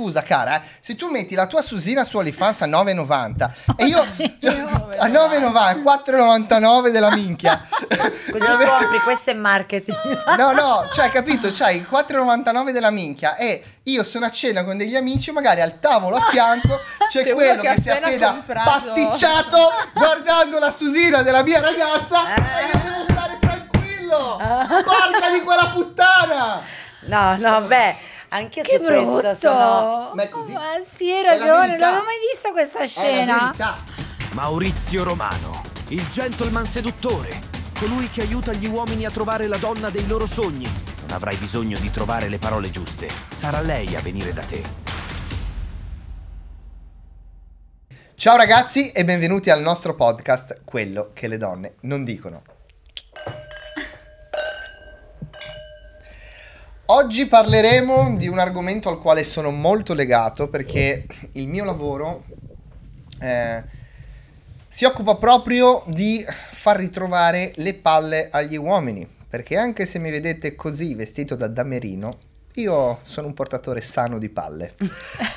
scusa cara, eh, se tu metti la tua susina su OnlyFans a 9,90 e io a 9,90, 4,99 della minchia. Così compri, questo è marketing. no, no, cioè capito, c'hai 4,99 della minchia e io sono a cena con degli amici, magari al tavolo a fianco c'è, c'è quello che, che si è appena comprato. pasticciato guardando la susina della mia ragazza e io eh. devo stare tranquillo. Porca di quella puttana! No, no, beh, anche che brutto. Sono... Ma, Ma sì, hai ragione, non avevo mai visto questa scena. Maurizio Romano, il gentleman seduttore, colui che aiuta gli uomini a trovare la donna dei loro sogni. Non avrai bisogno di trovare le parole giuste. Sarà lei a venire da te. Ciao ragazzi e benvenuti al nostro podcast Quello che le donne non dicono. Oggi parleremo di un argomento al quale sono molto legato perché il mio lavoro eh, si occupa proprio di far ritrovare le palle agli uomini. Perché anche se mi vedete così vestito da damerino, io sono un portatore sano di palle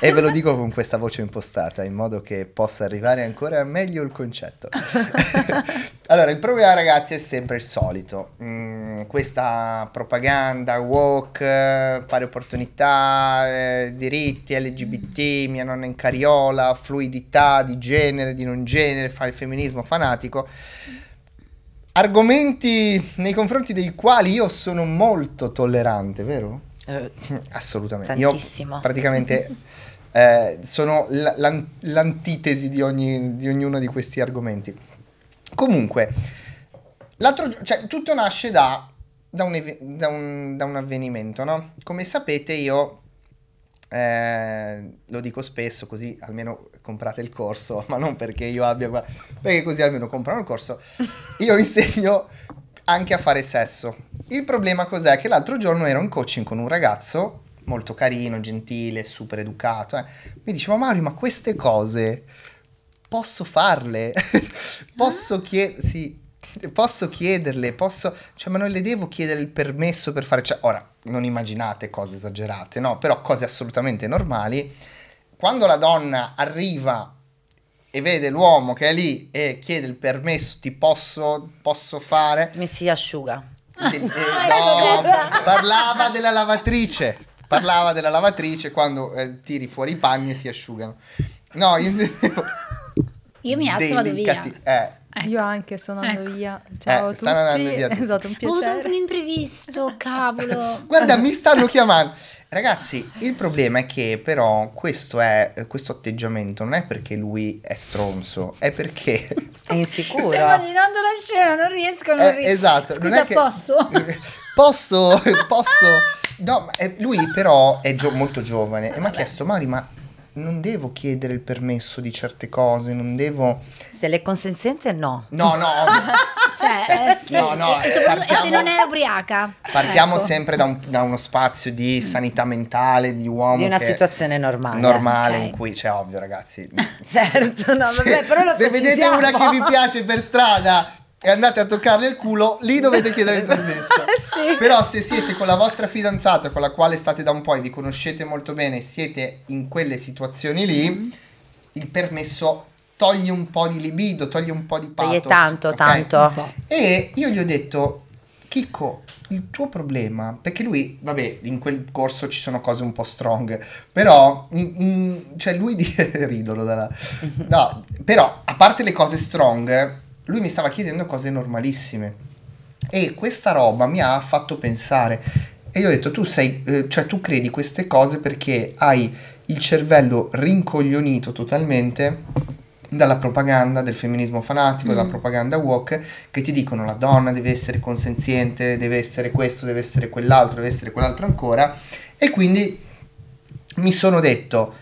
e ve lo dico con questa voce impostata in modo che possa arrivare ancora meglio il concetto. allora, il problema ragazzi è sempre il solito. Mm, questa propaganda, woke, eh, pari opportunità, eh, diritti, LGBT, mia nonna in cariola, fluidità di genere, di non genere, fa il femminismo fanatico argomenti nei confronti dei quali io sono molto tollerante, vero? Eh, assolutamente. Tantissimo. Io praticamente eh, sono l'an- l'antitesi di, ogni, di, ognuno di questi argomenti. Comunque, cioè, tutto nasce da, da, un ev- da, un, da un avvenimento, no? Come sapete io eh, lo dico spesso, così almeno comprate il corso, ma non perché io abbia, perché così almeno comprano il corso. Io insegno anche a fare sesso. Il problema cos'è? Che l'altro giorno ero in coaching con un ragazzo molto carino, gentile, super educato. Eh. Mi diceva, Mario, ma queste cose posso farle? posso, chied- sì, posso chiederle? Posso... Cioè, ma non le devo chiedere il permesso per fare... Cioè, ora, non immaginate cose esagerate, no? Però cose assolutamente normali. Quando la donna arriva e vede l'uomo che è lì e chiede il permesso, ti posso, posso fare... Mi si asciuga. De- eh, ecco. no, parlava della lavatrice, parlava della lavatrice quando eh, tiri fuori i panni e si asciugano. No, io... io mi alzo e vado via. Eh, Ecco. Io anche sono ecco. via. Eh, Ciao eh, a tutti. Via tutti. È stato un piacere. Ho avuto un imprevisto, cavolo. Guarda, mi stanno chiamando. Ragazzi, il problema è che però questo, è, questo atteggiamento non è perché lui è stronzo, è perché... È insicuro. Sto immaginando la scena, non riesco a... Eh, esatto. Scusa, non è che... posso? Posso, posso... No, eh, lui però è gio- molto giovane e mi ha chiesto, Mari, ma non devo chiedere il permesso di certe cose, non devo... Se le consenziente no. No, no. Cioè, cioè, eh, sì. no, no. E, partiamo, se non è ubriaca. Partiamo ecco. sempre da, un, da, uno spazio di mm. sanità mentale, di uomo. Di una situazione normale. Normale okay. in cui, cioè, ovvio ragazzi. certo, no, se, vabbè, però lo Se vedete una che vi piace per strada, e andate a toccarle il culo, lì dovete chiedere il permesso. sì. Però se siete con la vostra fidanzata con la quale state da un po' e vi conoscete molto bene, siete in quelle situazioni lì, mm-hmm. il permesso toglie un po' di libido, toglie un po' di pathos. Toglie tanto, okay? tanto. E io gli ho detto, Chicco, il tuo problema, perché lui, vabbè, in quel corso ci sono cose un po' strong, però, in, in, cioè lui, ridolo, dalla, no, però, a parte le cose strong lui mi stava chiedendo cose normalissime. E questa roba mi ha fatto pensare. E io ho detto, tu sei, eh, cioè tu credi queste cose perché hai il cervello rincoglionito totalmente dalla propaganda del femminismo fanatico, mm. dalla propaganda woke, che ti dicono la donna deve essere consenziente, deve essere questo, deve essere quell'altro, deve essere quell'altro ancora. E quindi mi sono detto,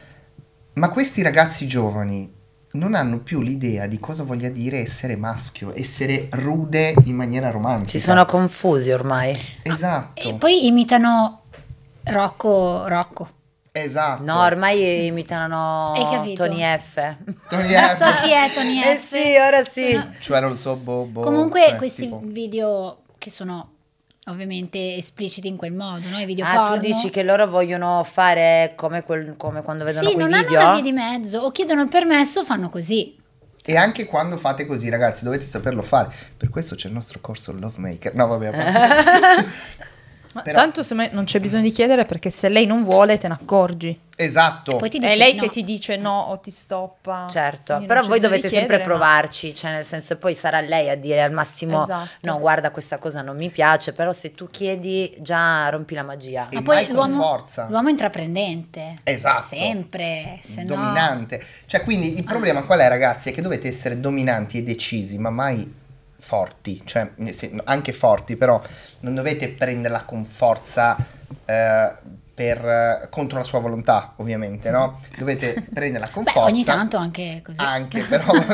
ma questi ragazzi giovani non hanno più l'idea di cosa voglia dire essere maschio, essere rude in maniera romantica. Si sono confusi ormai. Esatto. Ah, e poi imitano Rocco, Rocco. Esatto. No, ormai imitano Tony F. Tony F. so chi è Tony eh F. Eh sì, ora sì. Sono... Cioè non so, boh, boh Comunque cioè, questi tipo... video che sono ovviamente espliciti in quel modo, no? I video ah, porno. tu dici che loro vogliono fare come, quel, come quando vedono sì, quei video? Sì, non hanno una via di mezzo, o chiedono il permesso fanno così. E anche quando fate così, ragazzi, dovete saperlo fare. Per questo c'è il nostro corso Love Maker. No, vabbè. Ma Però... tanto se non c'è bisogno di chiedere perché se lei non vuole te ne accorgi. Esatto. Poi è lei no. che ti dice no o ti stoppa. Certo, però voi dovete sempre chiedere, provarci, ma... cioè nel senso poi sarà lei a dire al massimo esatto. no guarda questa cosa non mi piace, però se tu chiedi già rompi la magia. E poi l'uomo, l'uomo intraprendente. Esatto. Sempre. Se dominante. No... Cioè quindi il problema ah. qual è ragazzi? È che dovete essere dominanti e decisi, ma mai forti, cioè eh, anche forti, però non dovete prenderla con forza eh, per, contro la sua volontà, ovviamente, no? Dovete prenderla con Beh, forza. Ogni tanto anche così. Anche, però...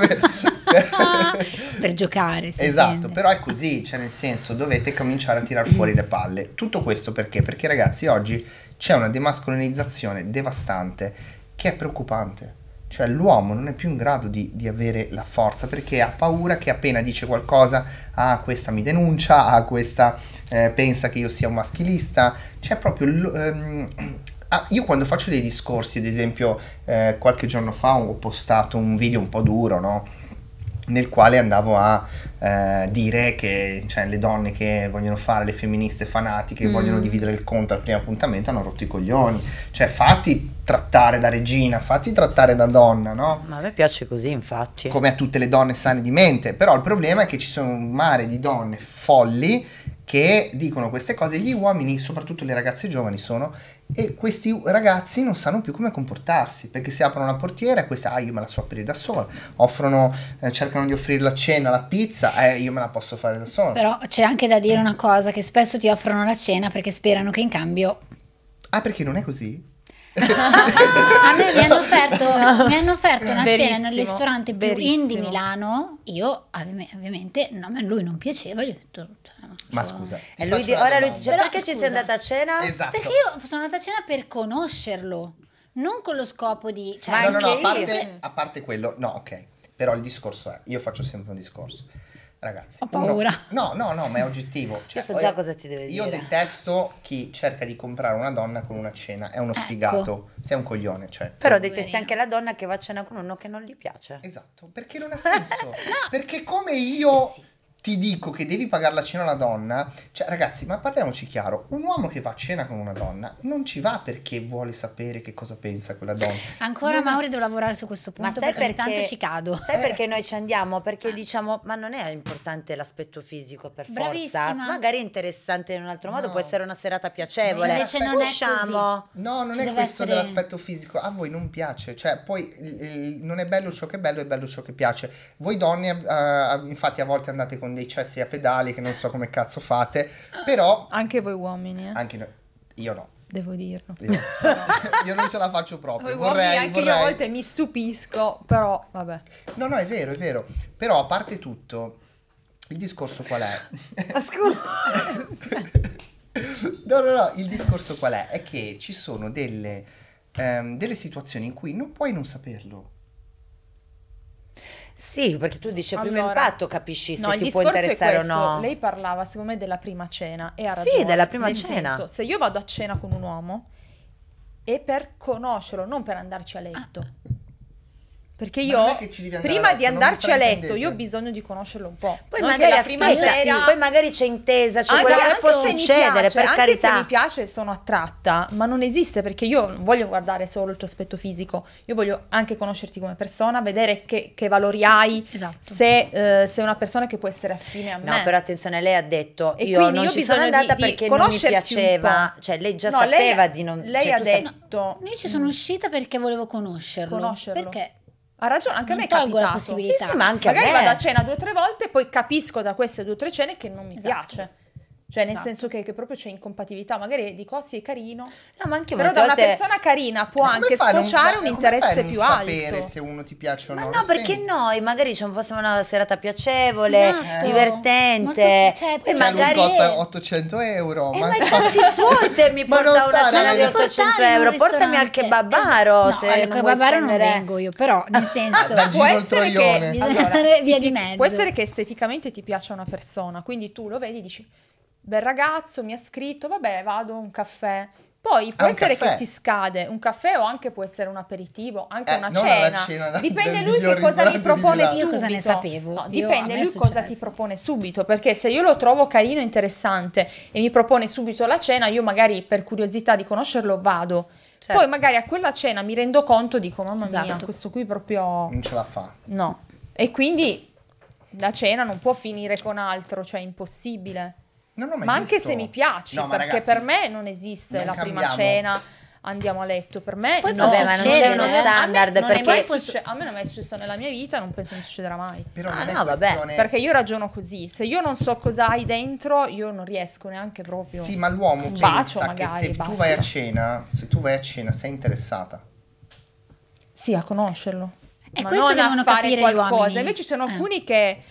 per giocare, si Esatto, intende. però è così, cioè nel senso dovete cominciare a tirar mm. fuori le palle. Tutto questo perché? Perché ragazzi oggi c'è una demascolinizzazione devastante che è preoccupante cioè l'uomo non è più in grado di, di, avere la forza perché ha paura che appena dice qualcosa, ah questa mi denuncia, ah questa eh, pensa che io sia un maschilista, cioè proprio... Ehm, ah, io quando faccio dei discorsi, ad esempio eh, qualche giorno fa ho postato un video un po' duro, no? nel quale andavo a eh, dire che cioè, le donne che vogliono fare le femministe fanatiche, che mm. vogliono dividere il conto al primo appuntamento, hanno rotto i coglioni. Cioè, fatti trattare da regina, fatti trattare da donna, no? Ma a me piace così, infatti. Come a tutte le donne sane di mente. Però il problema è che ci sono un mare di donne folli che dicono queste cose. Gli uomini, soprattutto le ragazze giovani, sono e questi ragazzi non sanno più come comportarsi perché se aprono la portiera questa ah io me la so aprire da sola offrono eh, cercano di offrire la cena la pizza eh io me la posso fare da sola però c'è anche da dire una cosa che spesso ti offrono la cena perché sperano che in cambio ah perché non è così a me mi hanno offerto, mi hanno offerto una verissimo, cena nel ristorante più in di Milano io ovviamente no, a lui non piaceva gli ho detto cioè, ma scusa. E eh, lui di, ora lui dice: Perché scusa. ci sei andata a cena? Esatto. Perché io sono andata a cena per conoscerlo, non con lo scopo di. Cioè, no, no, no, a parte, a parte quello, no, ok. Però il discorso è: io faccio sempre un discorso ragazzi. Ho paura. Uno, no, no, no, ma è oggettivo. Cioè, io so già cosa ti deve dire. Io detesto chi cerca di comprare una donna con una cena. È uno ecco. sfigato. Sei un coglione. Cioè, Però cioè, detesti anche la donna che va a cena con uno che non gli piace. Esatto, perché non ha senso. no. Perché come io. Eh sì ti dico che devi pagare la cena alla donna, cioè ragazzi, ma parliamoci chiaro, un uomo che va a cena con una donna non ci va perché vuole sapere che cosa pensa quella donna. Ancora non Mauri devo lavorare su questo punto ma sai perché, tanto ci cado. Sai eh. perché noi ci andiamo? Perché ah. diciamo, ma non è importante l'aspetto fisico per Bravissima. forza, magari è interessante in un altro modo, no. può essere una serata piacevole. Invece non Usciamo. No, non ci è questo essere... dell'aspetto fisico, a voi non piace, cioè poi eh, non è bello ciò che è bello, è bello ciò che piace. Voi donne eh, eh infatti a volte andate con con dei cessi a pedali che non so come cazzo fate, ah, però... Anche voi uomini, eh? Anche noi. Io no. Devo dirlo. Io, no. io non ce la faccio proprio. Voi vorrei, uomini, anche vorrei... io a volte mi stupisco, però vabbè. No, no, è vero, è vero. Però a parte tutto, il discorso qual è? Scusa. no, no, no, il discorso qual è? È che ci sono delle, um, delle situazioni in cui non puoi non saperlo. Sì, perché tu dici a allora, primo impatto capisci se ti può interessare o no. Lei parlava, secondo me, della prima cena e ha ragione. Sì, della prima cena. Senso, se io vado a cena con un uomo è per conoscerlo, non per andarci a letto. Ah. Perché io, prima di andarci a letto, io ho bisogno di conoscerlo un po'. Poi, non magari, aspetta, sera... poi magari c'è intesa, cioè quello che può succedere, piace, per anche carità. se mi piace sono attratta, ma non esiste perché io non voglio guardare solo il tuo aspetto fisico, io voglio anche conoscerti come persona, vedere che, che valori hai, esatto. se eh, sei una persona che può essere affine a me. No, però attenzione, lei ha detto, e io non io ci sono andata di, perché di non mi piaceva, cioè lei già no, sapeva lei, di non... Lei cioè, ha detto... No, io ci sono mm. uscita perché volevo conoscerlo. Conoscerlo. Perché? Ha ragione, anche non a me è capitato. La possibilità. Sì, sì, ma anche Magari a me. vado a cena due o tre volte e poi capisco da queste due o tre cene che non mi esatto. piace. Cioè, nel esatto. senso che, che proprio c'è incompatibilità. Magari dico, oh sì, è carino. No, ma anche Però da una te... persona carina può anche sfociare un, interesse più alto. Non sapere se uno ti piace o no. Ma no, perché senti. noi magari ci fossimo una serata piacevole, esatto. divertente. Cioè, poi magari... Lui costa 800 euro. E eh, ma i cazzi suoi se mi porta una cena di 800 euro. Portami al kebabaro. No, al kebabaro non vengo io, però, nel senso... può essere che... via di mezzo. Può essere che esteticamente ti piaccia una persona, quindi tu lo vedi e dici bel ragazzo, mi ha scritto, vabbè, vado a un caffè. Poi ah, può ah, essere che ti scade un caffè o anche può essere un aperitivo, anche eh, una cena. cena da, dipende lui che cosa mi propone subito. Io cosa ne sapevo? No, dipende lui cosa ti propone subito, perché se io lo trovo carino, interessante e mi propone subito la cena, io magari per curiosità di conoscerlo vado. Certo. Poi magari a quella cena mi rendo conto, dico mamma esatto. mia, questo qui proprio... Non ce la fa. No. E quindi la cena non può finire con altro, cioè è impossibile. Non mai ma visto. anche se mi piace, no, perché ragazzi, per me non esiste non la cambiamo. prima cena andiamo a letto per me poi no, vabbè, ma non c'è uno standard a me, perché succe- a me non è mai successo nella mia vita non penso che succederà mai però ah, no, questione... perché io ragiono così se io non so cosa hai dentro io non riesco neanche proprio sì ma l'uomo un bacio magari se basta. tu vai a cena se tu vai a cena sei interessata sì a conoscerlo e ma questo non devono a fare capire qualcosa invece ci sono eh. alcuni che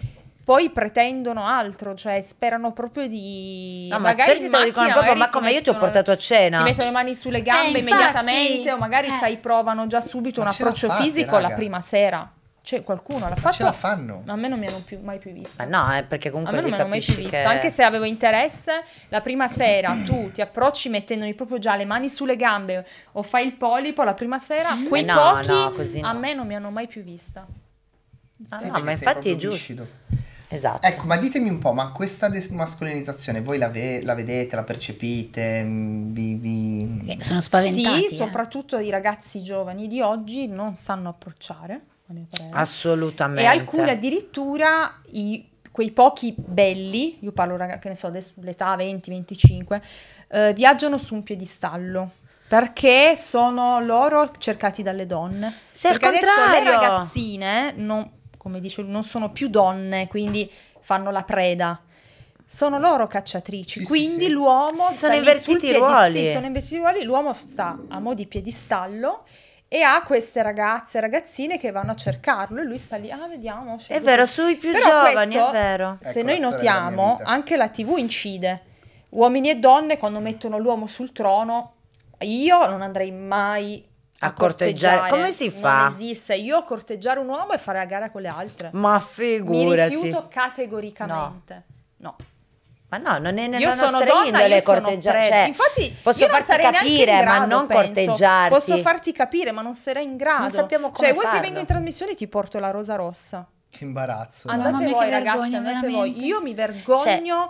poi pretendono altro, cioè sperano proprio di... No, ma certi te lo dicono proprio, ma come io ti ho portato a cena? Ti mettono le mani sulle gambe eh, immediatamente infatti, o magari, eh. sai, provano già subito ma un approccio fate, fisico raga. la prima sera. Cioè, qualcuno l'ha fatto. Ma ce la fanno. A me non mi hanno più, mai più vista. Ma no, eh, perché comunque. A me non mi hanno mai più vista. Che... Anche se avevo interesse, la prima sera tu ti approcci mettendomi proprio già le mani sulle gambe o fai il polipo, la prima sera, eh quei eh no, pochi no, a no. me non mi hanno mai più vista. Ah, no, ma infatti è giusto. Viscido. Esatto. Ecco, ma ditemi un po', ma questa desmascolinizzazione voi la, ve- la vedete, la percepite? Mm, vi, vi... Eh, sono spaventati. Sì, eh. soprattutto i ragazzi giovani di oggi non sanno approcciare, Assolutamente. E alcuni addirittura i, quei pochi belli, io parlo ragazzi, che ne so, dell'età 20-25, eh, viaggiano su un piedistallo perché sono loro cercati dalle donne. Se perché adesso le ragazzine non, come dice lui, non sono più donne, quindi fanno la preda. Sono loro cacciatrici, sì, quindi sì, l'uomo si sono invertiti i ruoli. Sì, sono invertiti i ruoli, l'uomo sta a mo' di piedistallo e ha queste ragazze e ragazzine che vanno a cercarlo e lui sta lì, ah vediamo. È vero, sui più Però giovani, questo, è vero. Se ecco noi notiamo, anche la tv incide. Uomini e donne quando mettono l'uomo sul trono, io non andrei mai a, corteggiare. Come si fa? Non esiste. Io corteggiare un uomo e fare la gara con le altre. Ma figurati. Mi rifiuto categoricamente. No. no. Ma no, non è nella io nostra donna, indole corteggiare. Cioè, Infatti, posso farti capire, grado, ma non corteggiare. Posso farti capire, ma non sarei in grado. Non sappiamo come Cioè, vuoi che vengo in trasmissione e ti porto la rosa rossa? Che imbarazzo. Andate no, voi, ragazzi, vergogna, andate voi. Io mi vergogno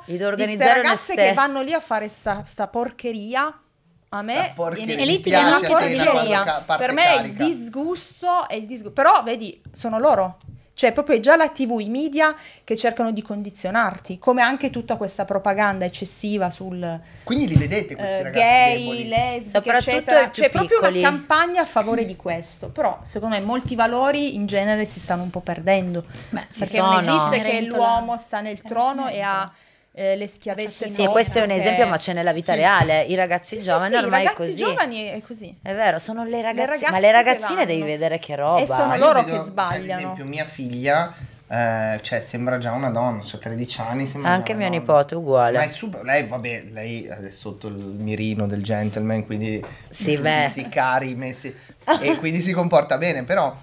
cioè, di organizzare ragazze che vanno lì a fare sta, sta porcheria a me e lì ti danno anche porcheria. Per me carica. il disgusto è il disgusto. Però vedi, sono loro. Cioè, proprio è già la TV, i media che cercano di condizionarti, come anche tutta questa propaganda eccessiva sul Quindi li vedete questi eh, ragazzi gay, deboli. lesbiche, eccetera. C'è cioè, proprio una campagna a favore di questo. Però, secondo me, molti valori in genere si stanno un po' perdendo. Beh, perché sono. non esiste che l'uomo sta nel trono eh, e ha eh, le schiavette. Sì, questo è un esempio, ma c'è nella vita sì. reale. I ragazzi giovani sì, sì, ormai ragazzi così. giovani è così. È vero, sono le ragazze, le ma le ragazzine devi vedere che roba. E sono ma loro vedo, che sbagliano. Cioè, ad esempio, mia figlia eh, cioè sembra già una donna, cioè 13 anni Anche mia donna. nipote uguale. Ma è super, lei vabbè, lei è sotto il mirino del gentleman, quindi sì, cari messi e quindi si comporta bene, però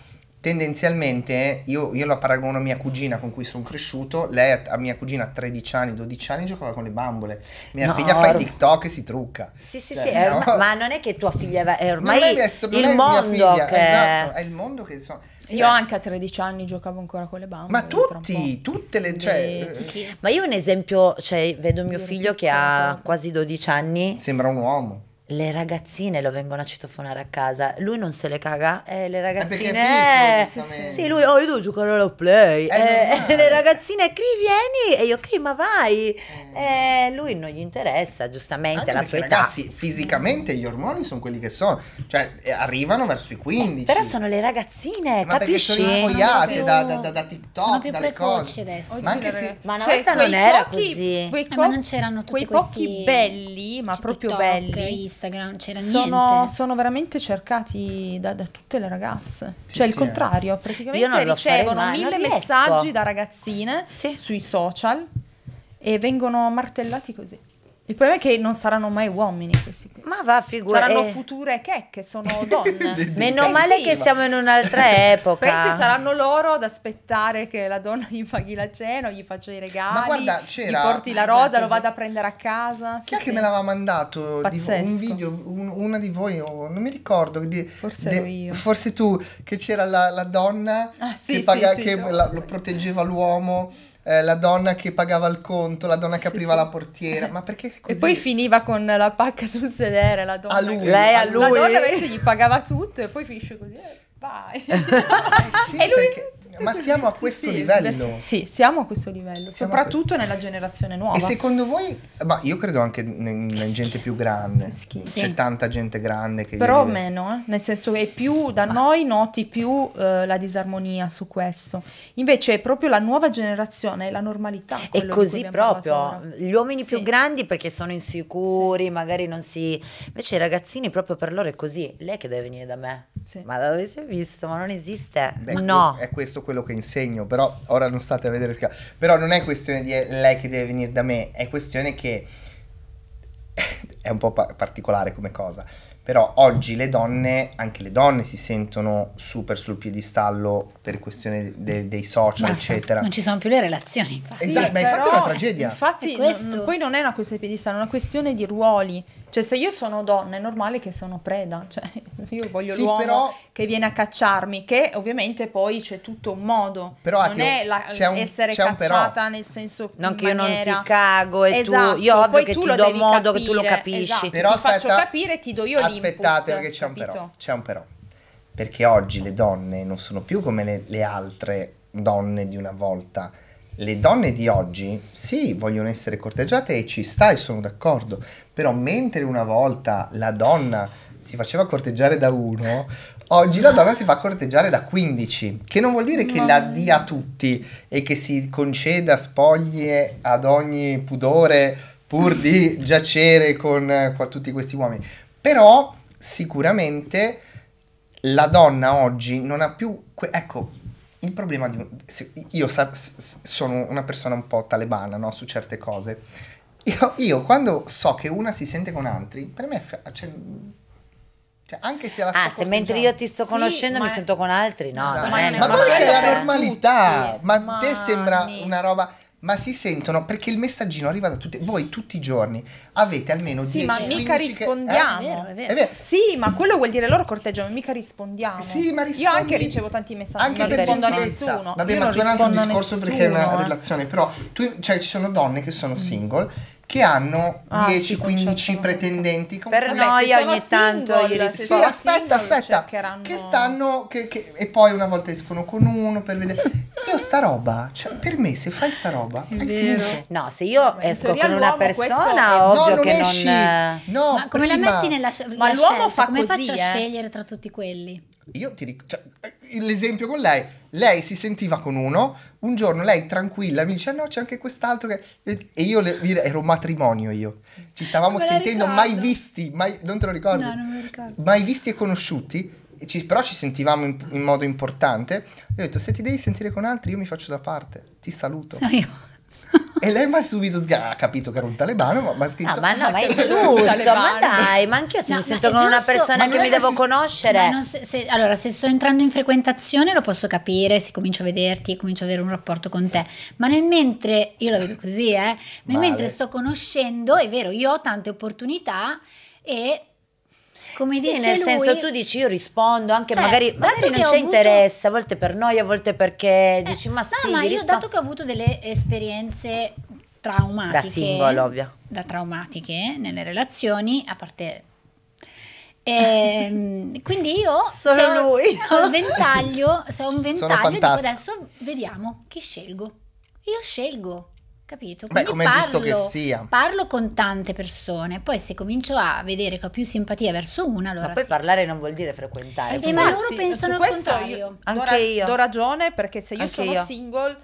tendenzialmente io, io, la paragono a mia cugina con cui sono cresciuto, lei a, mia cugina a 13 anni, 12 anni giocava con le bambole, mia no, figlia fa i TikTok e si trucca. Sì, sì, cioè, sì, no? ormai, ma non è che tua figlia è ormai non è mia, non il esatto, è mondo figlia, che... Esatto, è il mondo che sono... Sì, cioè io anche a 13 anni giocavo ancora con le bambole. Ma tutti, tutte le... Cioè, e... Eh, ma io un esempio, cioè, vedo mio figlio che ha quasi 12 anni. Sembra un uomo le ragazzine lo vengono a citofonare a casa, lui non se le caga, eh, le ragazzine... Eh, piccolo, sì, sì, lui, oh, io devo giocare alla play, eh, eh, eh, le ragazzine, Cri, vieni, e io, Cri, ma vai, eh. Eh, lui non gli interessa, giustamente, la sua età. Ragazzi, fisicamente gli ormoni sono quelli che sono, cioè arrivano verso i 15. però sono le ragazzine, ma capisci? sono invogliate da, da, da, da, TikTok, sono più dalle cose. adesso. Ma, anche se... ma una cioè, volta non era così. Quei co- ma non c'erano tutti quei pochi belli, ma cioè, proprio TikTok, belli Instagram, c'era sono, niente. Sono veramente cercati da, da tutte le ragazze. Sì, cioè sì, il eh. contrario, praticamente ricevono mille messaggi da ragazzine sui social e vengono martellati così. Il problema è che non saranno mai uomini questi qui. Ma va, figura. Saranno eh. future checche, sono donne. Meno male che siamo in un'altra epoca. Pensi saranno loro ad aspettare che la donna gli paghi la cena, gli faccia i regali, Ma guarda, gli porti la rosa, lo vada a prendere a casa. Sì, Chi è sì. che me l'aveva mandato di, un video, un, una di voi, oh, non mi ricordo. Di, forse de, io. Forse tu, che c'era la, la donna ah, sì, che, paga, che la, lo proteggeva l'uomo eh, la donna che pagava il conto, la donna che apriva la portiera, ma perché così? E poi finiva con la pacca sul sedere, la donna. A lui. Che... Lei a lui. La donna invece gli pagava tutto e poi finisce così, eh, vai. eh sì, e lui... Perché ma siamo a questo sì, livello. Beh, sì, siamo a questo livello, siamo soprattutto que- nella generazione nuova. E secondo voi, ma io credo anche nella gente più grande, Schifo. c'è sì. tanta gente grande che... Però meno, eh? nel senso che più, da ma... noi noti più eh, la disarmonia su questo. Invece è proprio la nuova generazione, la normalità. È così proprio, gli uomini sì. più grandi perché sono insicuri, magari non si... Invece i ragazzini proprio per loro è così, lei che deve venire da me. Ma dove si è visto, ma non esiste. Beh, no. È questo quello che insegno, però ora non state a vedere. Però non è questione di eh, lei che deve venire da me, è questione che è un po' pa- particolare come cosa. Però oggi le donne, anche le donne si sentono super sul piedistallo per questione de- dei social, Basta. eccetera. Non ci sono più le relazioni. Infatti. Esatto, sì, ma infatti è una tragedia. Infatti, n- poi non è una questione di piedistallo, è una questione di ruoli. Cioè, se io sono donna, è normale che sono preda. Cioè, io voglio sì, l'uomo però... che viene a cacciarmi, che ovviamente poi c'è tutto un modo. Però non attimo, è la, un, essere cacciata nel senso che. Non che io non ti cago e esatto. tu... Io esatto, ovvio poi che ti do modo capire, che tu lo capisci. Esatto, però ti aspetta, faccio capire e ti do io aspettate l'input. Aspettate perché c'è capito? un però. C'è un però perché oggi le donne non sono più come le, le altre donne di una volta. Le donne di oggi, sì, vogliono essere corteggiate e ci sta e sono d'accordo, però mentre una volta la donna si faceva corteggiare da uno, oggi la donna si fa corteggiare da 15, che non vuol dire che la dia a tutti e che si conceda spoglie ad ogni pudore pur di giacere con, con eh, tutti questi uomini, però sicuramente la donna oggi non ha più... Que- ecco, il problema di... Un, io sa, sono una persona un po' talebana, no? Su certe cose. Io, io, quando so che una si sente con altri, per me... Fa, cioè, cioè, anche se la sto Ah, se mentre io ti sto sì, conoscendo mi è... sento con altri, no? Esatto. Ma, non è ma è la normalità. Sì, ma, a te sembra una roba. Ma si sentono perché il messaggino arriva da tutti. Voi tutti i giorni avete almeno sì, 10 Sì, ma mica rispondiamo. Che, eh, è vero, è vero. Sì, ma quello vuol dire loro corteggiano, mica rispondiamo. Sì, ma rispondi. Io anche ricevo tanti messaggi, anche non rispondo a nessuno. Vabbè, Io ma tu è un altro discorso nessuno, perché è una eh. relazione. Però tu, cioè, ci sono donne che sono mm. single che hanno ah, 10-15 sì, pretendenti. Per cui... noi ogni tanto gli rispondo. Sì, aspetta, single, aspetta. Cercheranno... Che stanno... Che, che... E poi una volta escono con uno per vedere... Io sta roba, cioè, per me se fai sta roba, è No, se io Beh, esco con una persona, è... ovvio no, non che esci. non... No, Ma come prima... la metti nella... Ma l'uomo scelta, fa come così, faccio eh? a scegliere tra tutti quelli? Io ti ric- cioè, eh, l'esempio con lei, lei si sentiva con uno, un giorno lei tranquilla mi dice ah, no c'è anche quest'altro che... e io le... ero un matrimonio io, ci stavamo sentendo mai visti, mai... non te lo ricordi? No, non me lo ricordo. Mai visti e conosciuti, e ci... però ci sentivamo in... in, modo importante, io ho detto se ti devi sentire con altri io mi faccio da parte, ti saluto. No, io. E lei mi ha subito sga- ha capito che era un talebano, ma ha scritto... Ah, ma no, ma è giusto, ma dai, ma anch'io se no, mi sento con giusto, una persona che mi devo si... conoscere... Se, se, allora, se sto entrando in frequentazione lo posso capire, se comincio a vederti, comincio ad avere un rapporto con te, ma nel mentre, io la vedo così, eh, nel mentre sto conoscendo, è vero, io ho tante opportunità e come sì, dice nel lui, senso tu dici io rispondo anche cioè, magari, magari non ci interessa, avuto... a volte per noi, a volte perché eh, dici ma no, sì. ma io rispondo... dato che ho avuto delle esperienze traumatiche. Da singolo, ovvio. Da traumatiche nelle relazioni, a parte... E, ehm, quindi io Solo ho, lui. ho il ventaglio, se ho un ventaglio dico adesso vediamo chi scelgo. Io scelgo Capito? Quindi Beh, come giusto che sia. Parlo con tante persone, poi se comincio a vedere che ho più simpatia verso una, allora. Ma poi sì. parlare non vuol dire frequentare. Eh, ma loro pensano al contrario. Io, anche do, io. Do ragione perché se io anche sono io. single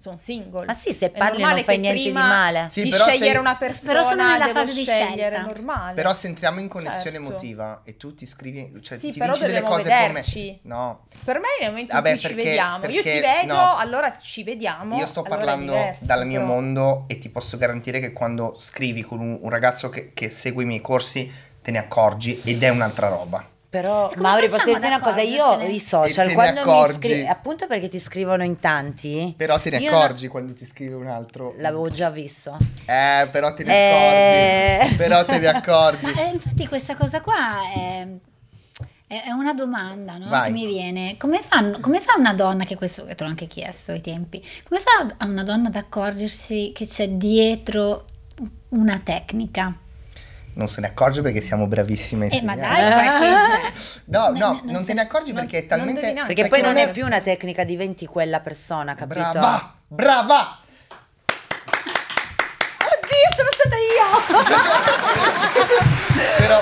sono single. Ma sì, se parli non fai niente di male. Sì, di scegliere se... una persona, però sono nella fase di scelta. normale. Però se entriamo in connessione certo. emotiva e tu ti scrivi, cioè sì, ti dici delle cose come no. Per me nel momento Vabbè, in cui perché, ci vediamo, perché, io ti vedo, no. allora ci vediamo. Io sto parlando allora diverso, dal mio però. mondo e ti posso garantire che quando scrivi con un, un ragazzo che, che segue i miei corsi te ne accorgi ed è un'altra roba. Però Mauri posso dirti una cosa, io i social quando mi scrivono, appunto perché ti scrivono in tanti. Però te ne accorgi non... quando ti scrive un altro. L'avevo già visto. Eh, però te ne eh... accorgi. Però te ne accorgi. Ma, eh, infatti questa cosa qua è, è, è una domanda no? che mi viene. Come, fanno, come, fa una donna, che questo che te l'ho anche chiesto ai tempi, come fa una donna ad accorgersi che c'è dietro una tecnica? non se ne accorge perché siamo bravissime a insegnare. Eh, ma dai, parcheggia. Cioè, no, no, non, non se ne accorgi non, perché è talmente... Perché, perché, poi non è più una tecnica, diventi quella persona, capito? Brava, brava! Oddio, sono stata io! Però,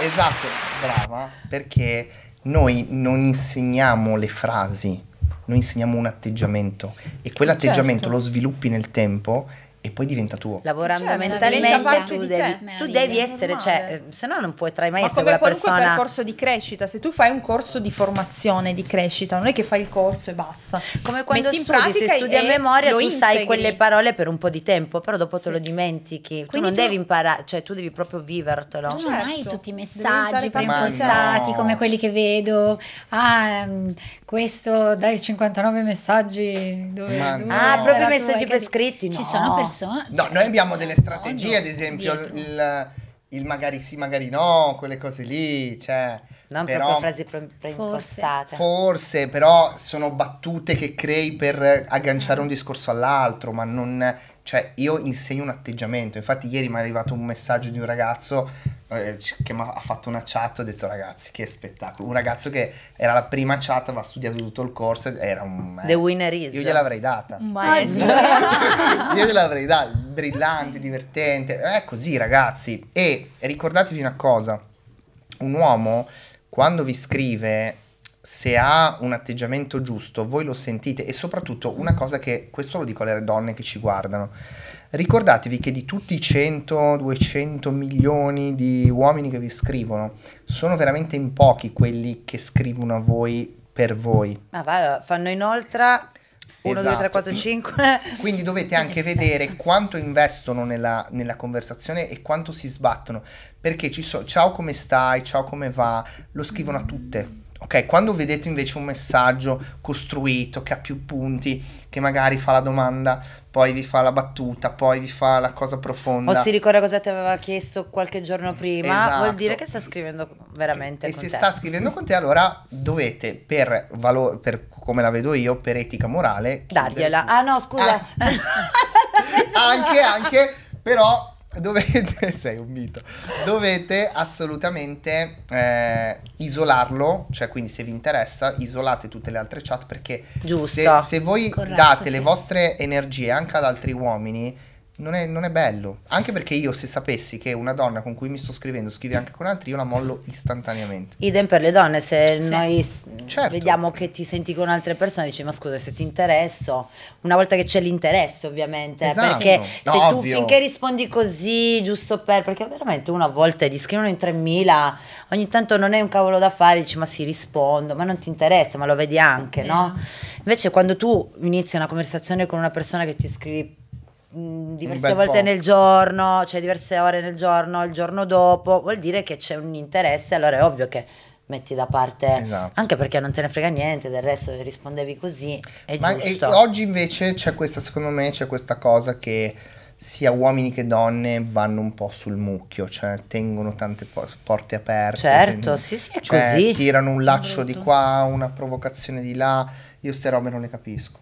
eh, esatto, brava, perché noi non insegniamo le frasi, noi insegniamo un atteggiamento e quell'atteggiamento certo. lo sviluppi nel tempo e poi diventa tuo. Lavorando cioè, mentalmente tu, devi, tu devi, essere, cioè, eh, se no non potrai mai Ma essere quella persona. Ma come percorso di crescita, se tu fai un corso di formazione, di crescita, non è che fai il corso e basta. Come quando Metti studi, se studi a memoria tu integri. sai quelle parole per un po' di tempo, però dopo sì. te lo dimentichi. Quindi tu non tu... devi imparare, cioè tu devi proprio vivertelo. non certo. hai tutti i messaggi preimpostati no. come quelli che vedo. Ah, ehm, questo dai 59 messaggi dove, dove Ah, proprio messaggi per scritti, no. Ci sono persone persone. Eh? No, cioè, noi abbiamo delle strategie, ad esempio il, il, magari sì, magari no, quelle cose lì, cioè... Non però, proprio frasi pre- preimpostate. Forse. forse, però sono battute che crei per agganciare ah. un discorso all'altro, ma non... Cioè, io insegno un atteggiamento. Infatti ieri mi è arrivato un messaggio di un ragazzo eh, eh, che ha fatto una chat ho detto ragazzi che spettacolo un ragazzo che era la prima chat aveva studiato tutto il corso era un maestro. The winner is io gliel'avrei data io gliel'avrei data brillante divertente è così ragazzi e ricordatevi una cosa un uomo quando vi scrive se ha un atteggiamento giusto voi lo sentite e soprattutto una cosa che questo lo dico alle donne che ci guardano Ricordatevi che di tutti i 100-200 milioni di uomini che vi scrivono, sono veramente in pochi quelli che scrivono a voi per voi. Ma va, fanno inoltre 1, 2, 3, 4, 5. Quindi dovete anche vedere quanto investono nella, nella, conversazione e quanto si sbattono. Perché ci so, ciao come stai, ciao come va, lo scrivono a tutte Ok, quando vedete invece un messaggio costruito che ha più punti, che magari fa la domanda, poi vi fa la battuta, poi vi fa la cosa profonda. O si ricorda cosa ti aveva chiesto qualche giorno prima, esatto. vuol dire che sta scrivendo veramente e, e se te. sta scrivendo con te, allora dovete, per, valore, per come la vedo io, per etica morale... Dargliela. Ah no, scusa. Ah. anche, anche, però dovete, sei un mito, dovete assolutamente eh, isolarlo, cioè quindi se vi interessa isolate tutte le altre chat perché se, se, voi Corretto, date sì. le vostre energie anche ad altri uomini non è, non è, bello. Anche perché io, se sapessi che una donna con cui mi sto scrivendo scrive anche con altri, io la mollo istantaneamente. Idem per le donne, se sì. noi certo. vediamo che ti senti con altre persone, dici: Ma scusa, se ti interesso, una volta che c'è l'interesse, ovviamente. Esatto. Perché no, se ovvio. tu finché rispondi così, giusto per. Perché veramente una volta gli scrivono in 3000, ogni tanto non è un cavolo da fare, dici: Ma sì, rispondo, ma non ti interessa, ma lo vedi anche, no? Eh. Invece, quando tu inizi una conversazione con una persona che ti scrivi Mm, diverse volte po'. nel giorno, cioè diverse ore nel giorno, il giorno dopo, vuol dire che c'è un interesse, allora è ovvio che metti da parte esatto. anche perché non te ne frega niente del resto rispondevi così è Ma giusto e, oggi invece c'è questa secondo me c'è questa cosa che sia uomini che donne vanno un po' sul mucchio, cioè tengono tante po porte aperte. Certo, tendono, sì, sì, è cioè, così. Tirano un laccio di qua, una provocazione di là. Io ste robe non le capisco.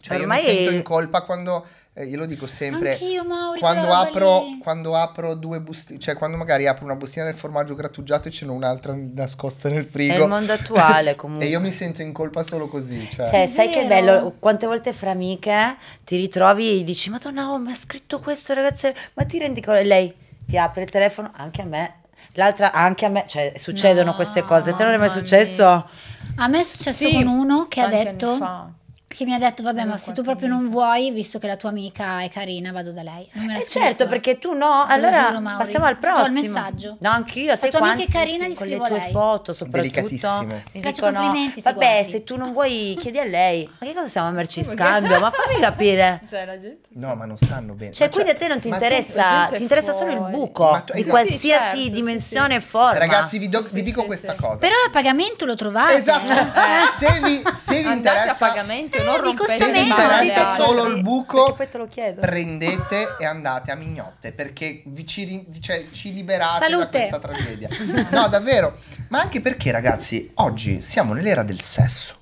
Cioè, Ormai... io mi sento in colpa quando eh, io lo dico sempre, Anch'io, Mauri, quando, apro, quando apro due bustine, cioè quando magari apro una bustina del formaggio grattugiato e ce n'è un'altra nascosta nel frigo. È il mondo attuale comunque. e io mi sento in colpa solo così. Cioè, cioè sai che bello, quante volte fra amiche ti ritrovi e dici, madonna, oh, mi ha scritto questo ragazza, ma ti rendi conto? E lei ti apre il telefono, anche a me, l'altra anche a me, cioè succedono no, queste cose, te non è mai successo? Mia. A me è successo sì, con uno che ha detto Fa. Che mi ha detto, vabbè, ma se tu proprio non vuoi, visto che la tua amica è carina, vado da lei. Eh certo, perché tu no, allora giuro, passiamo al prossimo. Ho il messaggio. No, anch'io, la tua quanti, amica è carina, gli scrivo a lei. le tue foto, soprattutto. Mi dicono, vabbè, se, se tu non vuoi, chiedi a lei. Ma che cosa siamo a merci scambio? ma fammi capire. Cioè, la gente... No, ma non stanno bene. Cioè, quindi a cioè, te non ti interessa, ti interessa solo il buco, in esatto. qualsiasi certo, dimensione e forma. Ragazzi, vi dico questa cosa. Però a pagamento lo trovate. Esatto, eh. se vi interessa... a pagamento non rompete Se vi interessa solo il buco, poi te lo chiedo. prendete e andate a mignotte perché vi ci, cioè, ci liberate Salute. da questa tragedia. No, davvero. Ma anche perché, ragazzi, oggi siamo nell'era del sesso.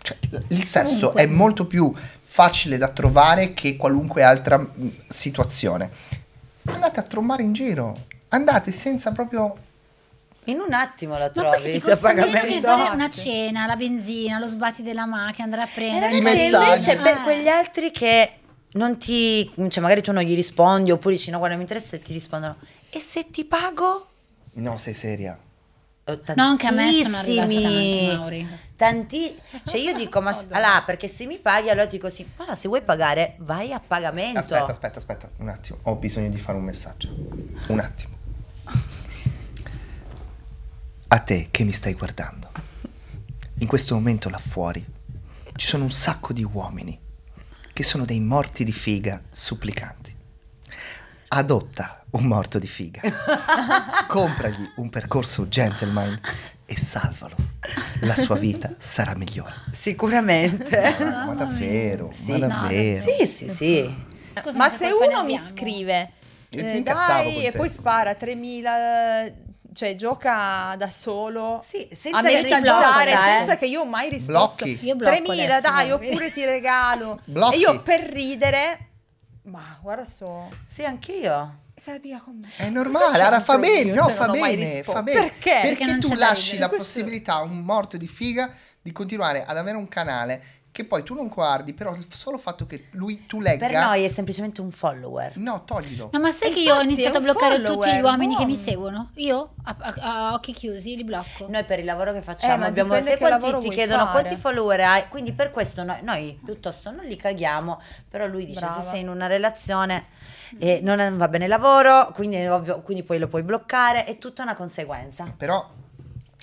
Cioè, il sesso Comunque. è molto più facile da trovare che qualunque altra mm, situazione. Andate a trombare in giro, andate senza proprio in un attimo la trovi. Ma ti costa pagamento? fare una cena, la benzina, lo sbatti della macchina, andare a prendere. I cioè, messaggi. Invece per eh. quegli altri che non ti... Cioè magari tu non gli rispondi oppure dici no guarda mi interessa e ti rispondono. E se ti pago? No, sei seria. Oh, no, anche a me sono arrivati tanti Mauri. Tanti, cioè io dico, ma oh, là, perché se mi paghi allora dico sì, ma no, se vuoi pagare vai a pagamento. Aspetta, aspetta, aspetta, un attimo, ho bisogno di fare un messaggio. Un attimo te che mi stai guardando. In questo momento là fuori ci sono un sacco di uomini che sono dei morti di figa supplicanti. Adotta un morto di figa, compragli un percorso gentleman e salvalo. La sua vita sarà migliore. Sicuramente. Ma, ma davvero, sì, ma davvero. No, sì, sì, sì. Scusa, ma se uno mi scrive eh, dai, e poi spara 3.000 cioè gioca da solo sì, senza a me eh. senza che io ho mai risposto blocchi. io 3000 dai oppure ti regalo blocchi. e io per ridere ma guarda so sì anch'io è normale, Ara fa bene, no, fa bene, fa bene. Perché? Perché, Perché tu lasci la possibilità a un morto di figa di continuare ad avere un canale che poi tu non guardi, però il solo fatto che lui tu legga... Per noi è semplicemente un follower. No, toglilo. No, ma sai Infatti, che io ho iniziato a bloccare tutti gli uomini buono. che mi seguono? Io, a, a, a, occhi chiusi, li blocco. Noi per il lavoro che eh, facciamo eh, abbiamo... Se quanti ti chiedono fare. quanti follower hai, quindi per questo noi, noi, piuttosto non li caghiamo, però lui dice Brava. se sei in una relazione e eh, non va bene il lavoro, quindi, ovvio, quindi poi lo puoi bloccare, è tutta una conseguenza. Però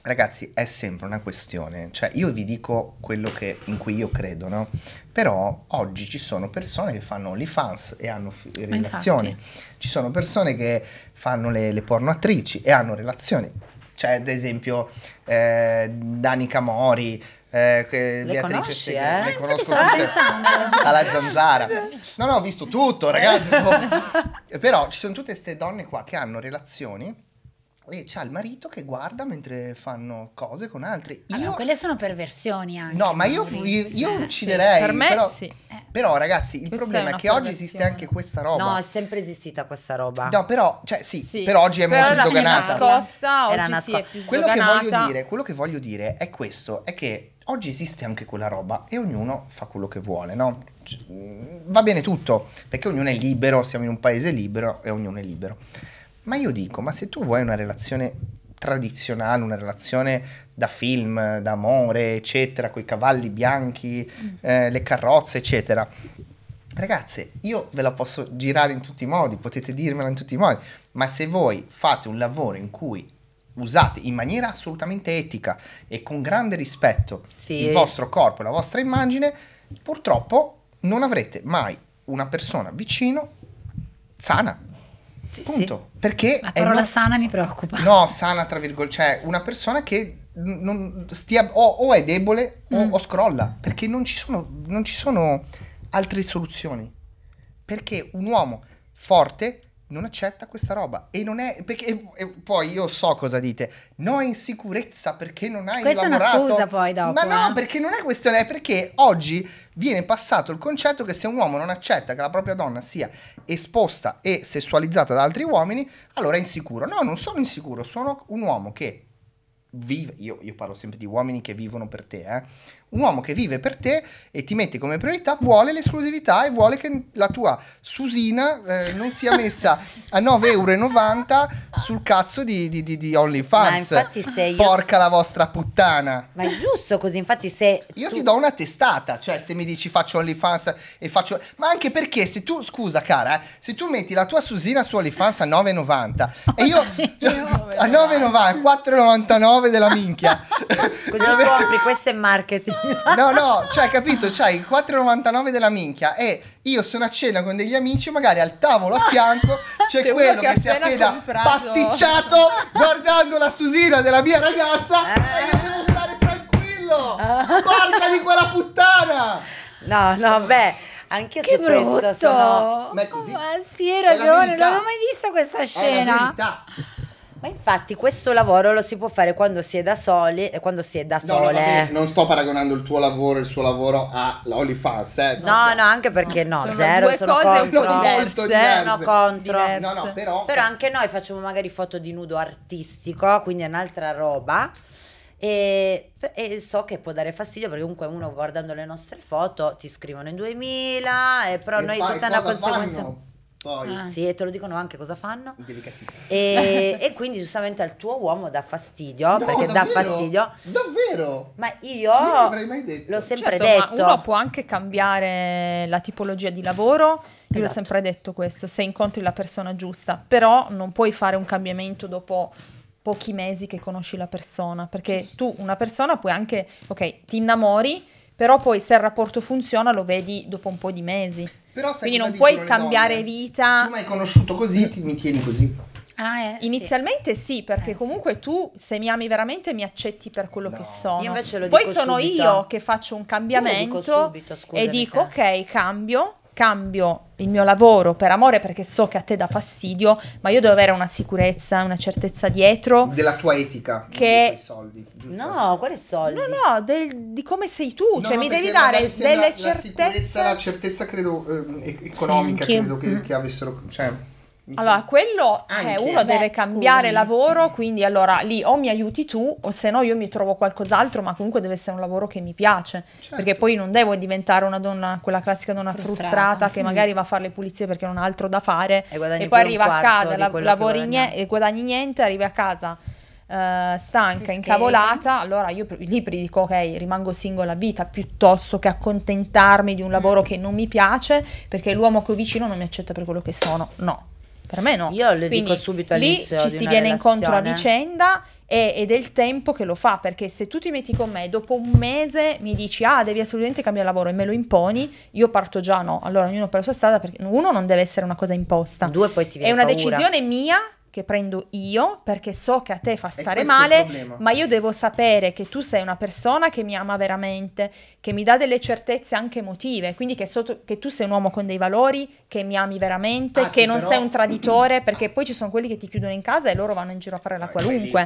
Ragazzi, è sempre una questione, cioè io vi dico quello che, in cui io credo, no? Però oggi ci sono persone che fanno le fans e hanno f- relazioni, infatti. ci sono persone che fanno le, le attrici e hanno relazioni, cioè ad esempio eh, Danica Mori, eh, le Beatrice conosci, Segre, eh? le conosco tutte, alla zanzara. No, no, ho visto tutto, ragazzi. però ci sono tutte queste donne qua che hanno relazioni e c'ha il marito che guarda mentre fanno cose con altri. Io... Allora, quelle sono perversioni anche. No, ma io, io, io ucciderei. Sì. Per me però, sì. Eh. però ragazzi, il Questa problema è, è che oggi esiste anche questa roba. No, è sempre esistita questa roba. No, però, cioè, sì, sì. però oggi è però molto sdoganata. Nascosta, oggi Era nascosta, oggi quello Che voglio dire, quello che voglio dire è questo, è che oggi esiste anche quella roba e ognuno fa quello che vuole, no? Cioè, mm, va bene tutto, perché ognuno è libero, siamo in un paese libero e ognuno è libero. Ma io dico, ma se tu vuoi una relazione tradizionale, una relazione da film, d'amore, eccetera, con i cavalli bianchi, mm. eh, le carrozze, eccetera. Ragazze, io ve la posso girare in tutti i modi, potete dirmela in tutti i modi, ma se voi fate un lavoro in cui usate in maniera assolutamente etica e con grande rispetto sì. il vostro corpo e la vostra immagine, purtroppo non avrete mai una persona vicino sana sì, Punto. Sì. Perché la parola no... sana mi preoccupa. No, sana tra virgolette, cioè una persona che stia, o, o, è debole o, mm. o, scrolla, perché non ci, sono, non ci sono altre soluzioni. Perché un uomo forte non accetta questa roba. E non è. Perché poi io so cosa dite. No, è insicurezza perché non hai Questa lavorato. è una scusa poi dopo. Ma no, eh? perché non è questione, è perché oggi viene passato il concetto che se un uomo non accetta che la propria donna sia esposta e sessualizzata da altri uomini, allora è insicuro. No, non sono insicuro, sono un uomo che vive. Io, io parlo sempre di uomini che vivono per te, eh un uomo che vive per te e ti mette come priorità vuole l'esclusività e vuole che la tua susina eh, non sia messa a 9,90 euro sul cazzo di, di, di, di OnlyFans. Ma infatti se io... Porca la vostra puttana. Ma è giusto così, infatti se... Io tu... ti do una testata, cioè se mi dici faccio OnlyFans e faccio... Ma anche perché se tu, scusa cara, eh, se tu metti la tua susina su OnlyFans a 9,90 oh, e io... io a 9,90, 4,99 della minchia. Così compri, questo è marketing. no, no, cioè, capito? C'hai il 4,99 della minchia e io sono a cena con degli amici, magari al tavolo a fianco c'è, c'è quello che, si è appena comprato. pasticciato guardando la susina della mia ragazza e io eh. devo stare tranquillo. Porca di quella puttana! No, no, beh. Anche che brutto. questo sono... Ma è così. Ma sì, hai ragione, non l'avevo mai visto questa scena. È la verità. Ma infatti questo lavoro lo si può fare quando si è da soli e quando si è da sole. No, vabbè, non sto paragonando il tuo lavoro e il suo lavoro a OnlyFans. Eh, no, no, no, anche perché ah, no, sono zero, due sono cose contro. Un po Sono eh, contro. Diverse. No, no, però, però anche noi facciamo magari foto di nudo artistico, quindi è un'altra roba. E, e, so che può dare fastidio perché comunque uno guardando le nostre foto ti scrivono in 2000 e eh, però e noi fai, tutta una conseguenza fanno? Poi. Ah. Sì, e te lo dicono anche cosa fanno. E, e quindi giustamente al tuo uomo dà fastidio, no, perché davvero? dà fastidio. Davvero? Ma io, io non mai detto. l'ho sempre certo, detto. uno può anche cambiare la tipologia di lavoro. Io esatto. ho sempre detto questo, se incontri la persona giusta, però non puoi fare un cambiamento dopo pochi mesi che conosci la persona, perché tu una persona puoi anche, ok, ti innamori, però poi se il rapporto funziona lo vedi dopo un po' di mesi. Però Quindi non puoi cambiare donne? vita. Tu mi hai conosciuto così, mm. ti, mi tieni così. Ah, eh, Inizialmente sì, sì perché eh, comunque sì. tu se mi ami veramente mi accetti per quello no. che sono. Io invece lo Poi dico sono subito. io che faccio un cambiamento dico subito, e dico eh. ok, cambio, scambio il mio lavoro per amore perché so che a te dà fastidio, ma io devo avere una sicurezza, una certezza dietro. Della tua etica. Che... Soldi, no, quali soldi? No, no, del, di come sei tu, no, cioè mi devi dare delle la, certezze. La, la certezza credo eh, economica, Senti. credo che, che avessero... Cioè, mi allora, sembra. quello è uno beh, deve cambiare scusami. lavoro, quindi allora lì o mi aiuti tu o se no io mi trovo qualcos'altro, ma comunque deve essere un lavoro che mi piace, certo. perché poi non devo diventare una donna, quella classica donna frustrata, frustrata che mm. magari va a fare le pulizie perché non ha altro da fare e, e poi arriva a casa, la, lavori niente, e guadagni niente, arrivi a casa Uh, stanca, incavolata, allora io lì dico ok, rimango singola a vita piuttosto che accontentarmi di un lavoro mm. che non mi piace perché l'uomo che ho vicino non mi accetta per quello che sono. No, per me no. Io le Quindi, dico subito all'inizio. Lì ci si viene relazione. incontro a vicenda e, ed è il tempo che lo fa, perché se tu ti metti con me dopo un mese mi dici ah devi assolutamente cambiare lavoro e me lo imponi, io parto già no. Allora ognuno per la sua strada perché uno non deve essere una cosa imposta. Due poi ti viene È una paura. decisione mia che prendo io perché so che a te fa stare male, ma io devo sapere che tu sei una persona che mi ama veramente, che mi dà delle certezze anche emotive, quindi che, so, che tu sei un uomo con dei valori, che mi ami veramente, ah, che non però... sei un traditore, perché poi ci sono quelli che ti chiudono in casa e loro vanno in giro a fare la ah, qualunque.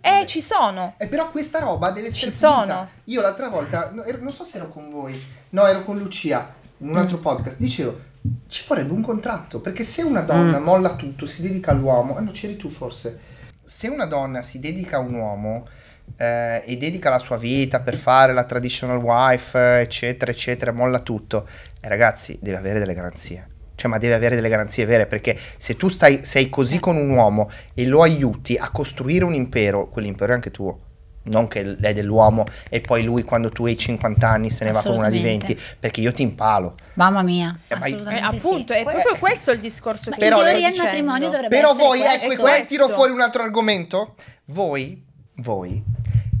Eh, ci sono. Eh, però questa roba deve essere. Ci sono. Io l'altra volta, no, ero, non so se ero con voi, no, ero con Lucia in un altro mm. podcast, dicevo ci vorrebbe un contratto, perché se una donna mm. molla tutto, si dedica all'uomo, ah eh, no, c'eri tu forse, se una donna si dedica a un uomo eh, e dedica la sua vita per fare la traditional wife, eccetera, eccetera, molla tutto, eh, ragazzi, deve avere delle garanzie. Cioè, ma deve avere delle garanzie vere, perché se tu stai, sei così eh. con un uomo e lo aiuti a costruire un impero, quell'impero è anche tuo non che è dell'uomo e poi lui quando tu hai 50 anni se ne va con una di 20 perché io ti impalo mamma mia eh, assolutamente eh, appunto sì. è questo. proprio questo il discorso ma che però, in teoria il matrimonio dovrebbe però voi ecco qua eh, tiro fuori un altro argomento voi voi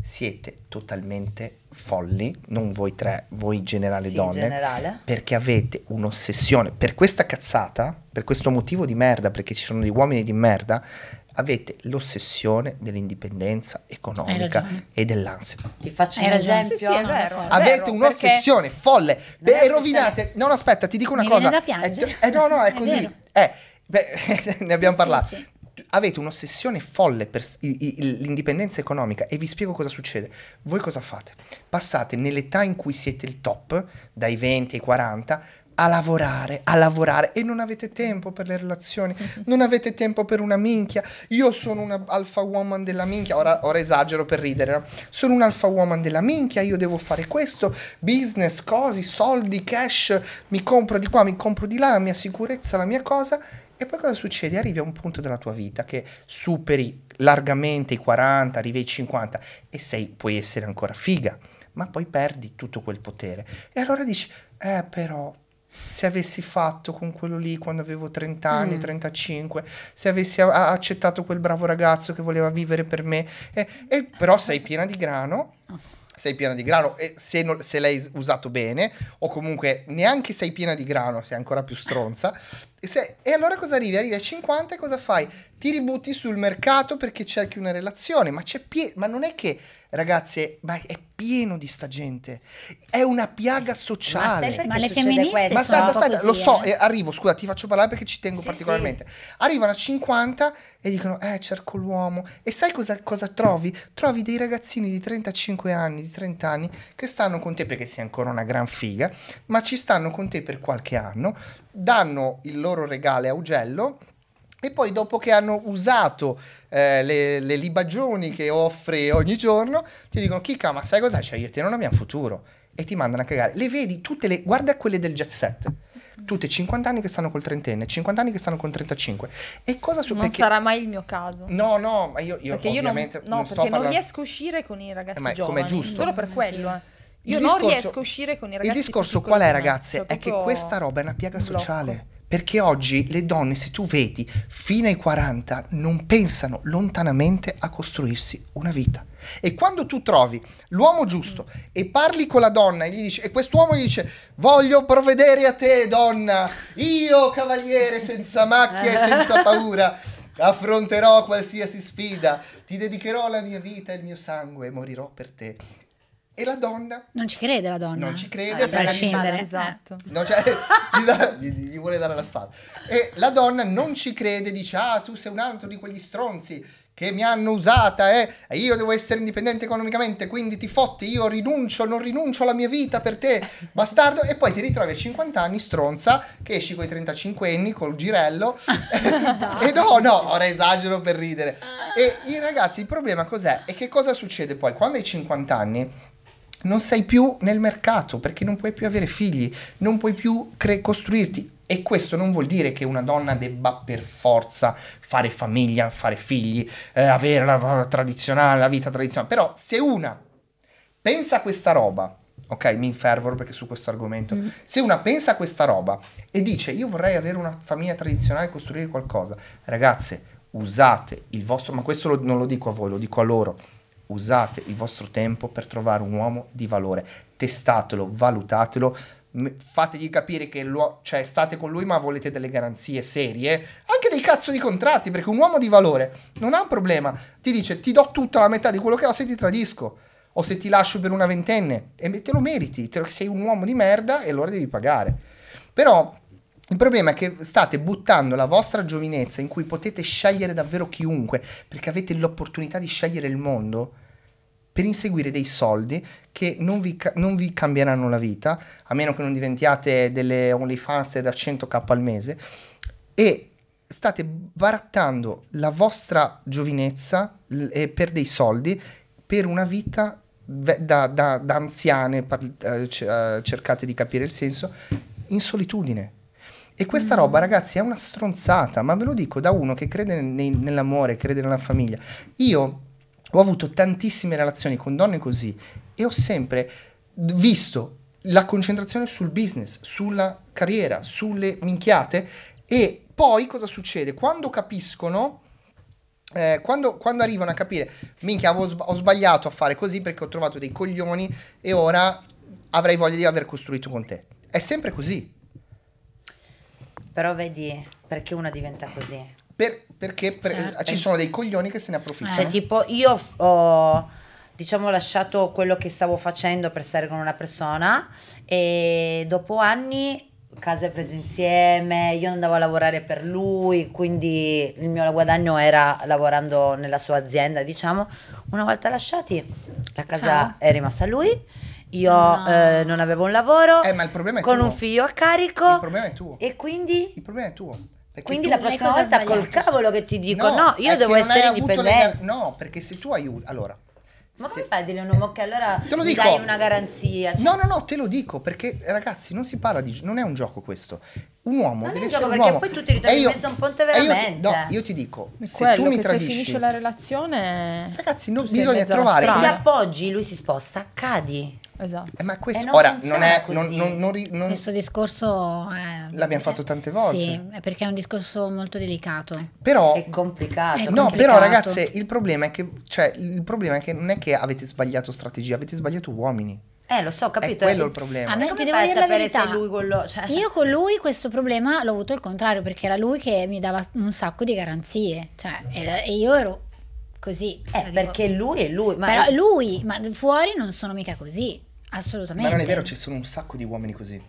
siete totalmente folli, non voi tre, voi generale sì, donne, generale. perché avete un'ossessione per questa cazzata, per questo motivo di merda, perché ci sono degli uomini di merda, avete l'ossessione dell'indipendenza economica e dell'ansia. Ti faccio Hai un ragione. esempio. Sì, sì, è vero, avete vero, un'ossessione folle e rovinate. No, no, aspetta, ti dico una Mi cosa. Viene da piangere. Eh, no, no, è, così. Eh, beh, ne abbiamo sì, parlato. Sì, avete un'ossessione folle per l'indipendenza economica e vi spiego cosa succede. Voi cosa fate? Passate nell'età in cui siete il top, dai 20 ai 40, a lavorare, a lavorare e non avete tempo per le relazioni, non avete tempo per una minchia. Io sono una alfa woman della minchia, ora, ora esagero per ridere, no? sono un alfa woman della minchia, io devo fare questo, business, cose, soldi, cash, mi compro di qua, mi compro di là, la mia sicurezza, la mia cosa. E poi cosa succede? Arrivi a un punto della tua vita che superi largamente i 40, arrivi ai 50 e sei, puoi essere ancora figa, ma poi perdi tutto quel potere. E allora dici, eh però se avessi fatto con quello lì quando avevo 30 anni, mm. 35, se avessi a- accettato quel bravo ragazzo che voleva vivere per me, eh, eh, però sei piena di grano. Sei piena di grano e se, non, se l'hai usato bene, o comunque neanche sei piena di grano, sei ancora più stronza. E, se, e, allora cosa arrivi? Arrivi a 50 e cosa fai? Ti ributti sul mercato perché cerchi una relazione, ma, pie- ma non è che, ragazze, è pieno di sta gente, è una piaga sociale. Ma, ma le femministe Ma aspetta, aspetta, così, lo so, eh. eh. arrivo, scusa, ti faccio parlare perché ci tengo sì, particolarmente. Sì. Arrivano a 50 e dicono, eh, cerco l'uomo. E sai cosa, cosa trovi? Trovi dei ragazzini di 35 anni, di 30 anni, che stanno con te perché sei ancora una gran figa, ma ci stanno con te per qualche anno, danno il loro regale a Ugello e poi dopo che hanno usato eh, le, le, libagioni che offre ogni giorno, ti dicono, Chicca, ma sai cosa? c'è? Cioè, io e te non abbiamo futuro. E ti mandano a cagare. Le vedi tutte le... Guarda quelle del jet set. Tutte 50 anni che stanno col trentenne, 50 anni che stanno con 35. E cosa succede? Non perché... sarà mai il mio caso. No, no, ma io, io ovviamente io non, no, non perché non riesco a uscire con i ragazzi ma giovani. Come è giusto. Solo per quello, eh. Io discorso, non riesco a uscire con i ragazzi. Il discorso qual è, ragazze? è che questa roba è una piaga blocco. sociale. Perché oggi le donne, se tu vedi, fino ai 40 non pensano lontanamente a costruirsi una vita. E quando tu trovi l'uomo giusto mm. e parli con la donna e, gli dici, e quest'uomo gli dice voglio provvedere a te donna, io cavaliere senza macchia e senza paura, affronterò qualsiasi sfida, ti dedicherò la mia vita e il mio sangue e morirò per te. E la donna? Non ci crede la donna. Non ci crede. Ah, per scendere. Esatto. Non cioè, gli, da, gli, gli, vuole dare la spada. E la donna non ci crede, dice, ah, tu sei un altro di quegli stronzi che mi hanno usata, eh. E io devo essere indipendente economicamente, quindi ti fotti, io rinuncio, non rinuncio alla mia vita per te, bastardo. E poi ti ritrovi a 50 anni, stronza, che esci con i 35 anni, col girello. e no, no, ora esagero per ridere. E i ragazzi, il problema cos'è? E che cosa succede poi? Quando hai 50 anni non sei più nel mercato perché non puoi più avere figli, non puoi più cre- costruirti. E questo non vuol dire che una donna debba per forza fare famiglia, fare figli, eh, avere la, la, tradizionale, la vita tradizionale. Però se una pensa a questa roba, ok, mi infervoro perché su questo argomento, mm. se una pensa a questa roba e dice io vorrei avere una famiglia tradizionale, costruire qualcosa, ragazze, usate il vostro, ma questo lo, non lo dico a voi, lo dico a loro usate il vostro tempo per trovare un uomo di valore, testatelo, valutatelo, fategli capire che cioè, state con lui ma volete delle garanzie serie, anche dei cazzo di contratti, perché un uomo di valore non ha un problema, ti dice ti do tutta la metà di quello che ho se ti tradisco o se ti lascio per una ventenne e te lo meriti, te sei un uomo di merda e allora devi pagare. Però il problema è che state buttando la vostra giovinezza in cui potete scegliere davvero chiunque, perché avete l'opportunità di scegliere il mondo, per inseguire dei soldi che non vi, non vi cambieranno la vita, a meno che non diventiate delle OnlyFans da 100k al mese, e state barattando la vostra giovinezza per dei soldi, per una vita da, da, da anziane, eh, eh, cercate di capire il senso, in solitudine e questa mm. roba, ragazzi, è una stronzata, ma ve lo dico da uno che crede nei, nell'amore, crede nella famiglia. Io ho avuto tantissime relazioni con donne così e ho sempre visto la concentrazione sul business, sulla carriera, sulle minchiate e poi cosa succede? Quando capiscono, eh, quando, quando, arrivano a capire, minchia, ho, ho sbagliato a fare così perché ho trovato dei coglioni e ora avrei voglia di aver costruito con te. È sempre così. Però vedi perché una diventa così. Per, perché per, certo. ci sono dei coglioni che se ne approfittano. Cioè, tipo, io ho diciamo lasciato quello che stavo facendo per stare con una persona e dopo anni case prese insieme, io andavo a lavorare per lui, quindi il mio guadagno era lavorando nella sua azienda, diciamo. Una volta lasciati, la casa Ciao. è rimasta a lui io no. Ah. eh, non avevo un lavoro, eh, ma il problema è con tuo. un figlio a carico. Il problema è tuo. E quindi? Il problema è tuo. Perché Quindi la prossima volta col cavolo che ti dico no, no io devo essere indipendente. Le... No, perché se tu aiuti... Allora... Ma se... come fai a dire a un uomo che allora te lo dico. dai una garanzia? Cioè... No, no, no, te lo dico perché ragazzi non si parla di... non è un gioco questo. Un uomo non deve essere un, gioco, un uomo. perché poi tu ti ritrovi io... in mezzo a un ponte veramente. Io ti... no, io ti dico, se tu mi tradisci... se finisce la relazione... Ragazzi, non bisogna trovare... Se ti appoggi, lui si sposta, cadi. Esatto. Eh, ma questo, non ora, non è... Non, non, questo discorso... È... L'abbiamo fatto tante volte. Sì, è perché è un discorso molto delicato. Però... È complicato. È no, complicato. però ragazze, il problema è che... Cioè, il problema è che non è che avete sbagliato strategia, avete sbagliato uomini. Eh, lo so, capito. È quello eh. il problema. A me Come ti devo dire la verità. Quello, cioè... Io con lui questo problema l'ho avuto il contrario, perché era lui che mi dava un sacco di garanzie. Cioè, e io ero così. Eh, perché dico. lui è lui. Ma Però lui, ma fuori non sono mica così. Assolutamente. Ma non è vero, ci sono un sacco di uomini così.